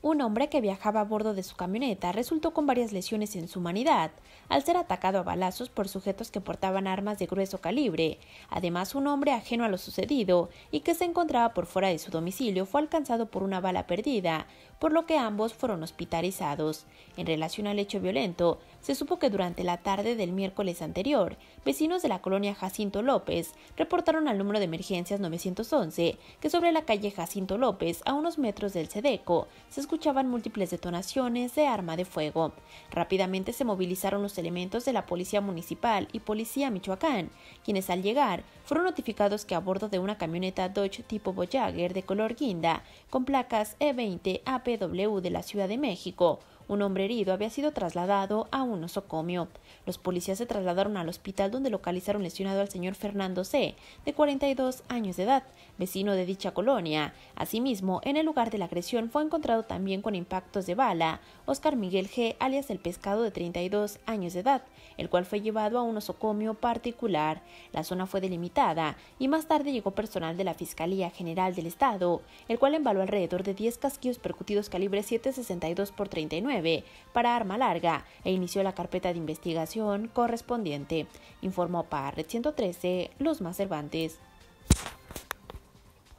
Un hombre que viajaba a bordo de su camioneta resultó con varias lesiones en su humanidad, al ser atacado a balazos por sujetos que portaban armas de grueso calibre. Además, un hombre ajeno a lo sucedido y que se encontraba por fuera de su domicilio fue alcanzado por una bala perdida, por lo que ambos fueron hospitalizados. En relación al hecho violento, se supo que durante la tarde del miércoles anterior, vecinos de la colonia Jacinto López reportaron al número de emergencias 911 que sobre la calle Jacinto López, a unos metros del Sedeco, se escuchaban múltiples detonaciones de arma de fuego. Rápidamente se movilizaron los elementos de la Policía Municipal y Policía Michoacán, quienes al llegar fueron notificados que a bordo de una camioneta Dodge tipo Voyager de color guinda, con placas E20 APW de la Ciudad de México, un hombre herido había sido trasladado a un osocomio. Los policías se trasladaron al hospital donde localizaron lesionado al señor Fernando C., de 42 años de edad, vecino de dicha colonia. Asimismo, en el lugar de la agresión fue encontrado también con impactos de bala Oscar Miguel G., alias el pescado de 32 años de edad, el cual fue llevado a un osocomio particular. La zona fue delimitada y más tarde llegó personal de la Fiscalía General del Estado, el cual embaló alrededor de 10 casquillos percutidos calibre 762 por 39 para arma larga e inició la carpeta de investigación correspondiente, informó para Red 113 más Cervantes.